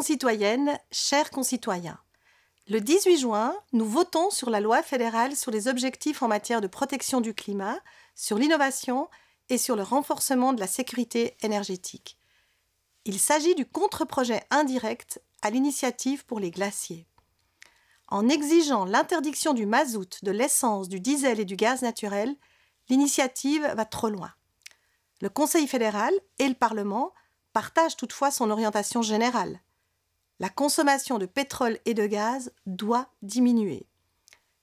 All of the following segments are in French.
concitoyennes, chers concitoyens, le 18 juin, nous votons sur la loi fédérale sur les objectifs en matière de protection du climat, sur l'innovation et sur le renforcement de la sécurité énergétique. Il s'agit du contre-projet indirect à l'initiative pour les glaciers. En exigeant l'interdiction du mazout, de l'essence, du diesel et du gaz naturel, l'initiative va trop loin. Le Conseil fédéral et le Parlement partagent toutefois son orientation générale la consommation de pétrole et de gaz doit diminuer.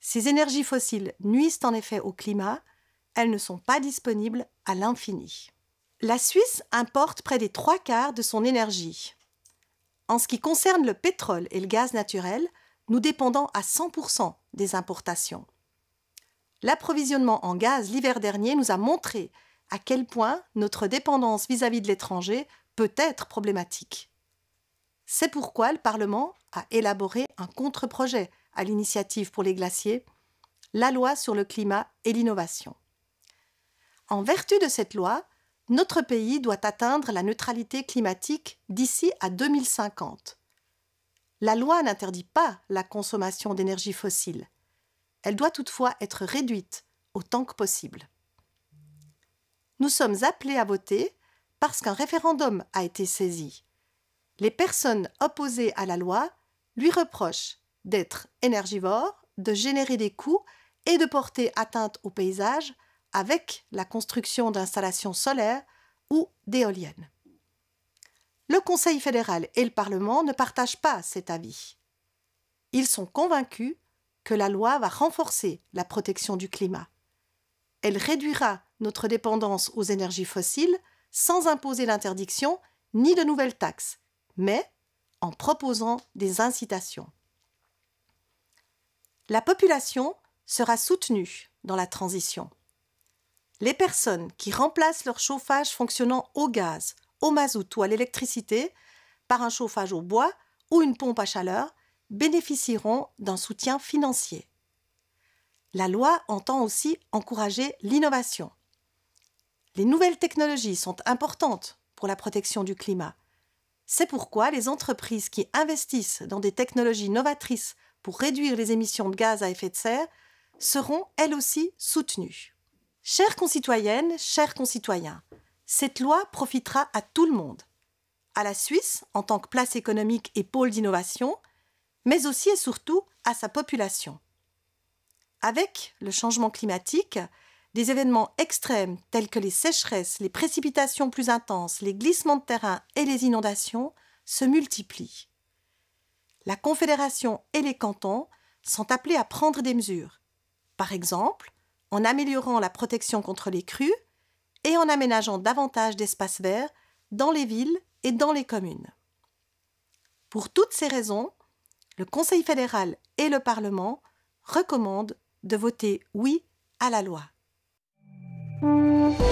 Ces énergies fossiles nuisent en effet au climat, elles ne sont pas disponibles à l'infini. La Suisse importe près des trois quarts de son énergie. En ce qui concerne le pétrole et le gaz naturel, nous dépendons à 100% des importations. L'approvisionnement en gaz l'hiver dernier nous a montré à quel point notre dépendance vis-à-vis -vis de l'étranger peut être problématique. C'est pourquoi le Parlement a élaboré un contre-projet à l'initiative pour les glaciers, la loi sur le climat et l'innovation. En vertu de cette loi, notre pays doit atteindre la neutralité climatique d'ici à 2050. La loi n'interdit pas la consommation d'énergie fossile. Elle doit toutefois être réduite autant que possible. Nous sommes appelés à voter parce qu'un référendum a été saisi les personnes opposées à la loi lui reprochent d'être énergivore, de générer des coûts et de porter atteinte au paysage avec la construction d'installations solaires ou d'éoliennes. Le Conseil fédéral et le Parlement ne partagent pas cet avis. Ils sont convaincus que la loi va renforcer la protection du climat. Elle réduira notre dépendance aux énergies fossiles sans imposer l'interdiction ni de nouvelles taxes, mais en proposant des incitations. La population sera soutenue dans la transition. Les personnes qui remplacent leur chauffage fonctionnant au gaz, au mazout ou à l'électricité par un chauffage au bois ou une pompe à chaleur bénéficieront d'un soutien financier. La loi entend aussi encourager l'innovation. Les nouvelles technologies sont importantes pour la protection du climat c'est pourquoi les entreprises qui investissent dans des technologies novatrices pour réduire les émissions de gaz à effet de serre seront elles aussi soutenues. Chères concitoyennes, chers concitoyens, cette loi profitera à tout le monde. À la Suisse, en tant que place économique et pôle d'innovation, mais aussi et surtout à sa population. Avec le changement climatique, les événements extrêmes tels que les sécheresses, les précipitations plus intenses, les glissements de terrain et les inondations se multiplient. La Confédération et les cantons sont appelés à prendre des mesures, par exemple en améliorant la protection contre les crues et en aménageant davantage d'espaces verts dans les villes et dans les communes. Pour toutes ces raisons, le Conseil fédéral et le Parlement recommandent de voter oui à la loi. Música hum.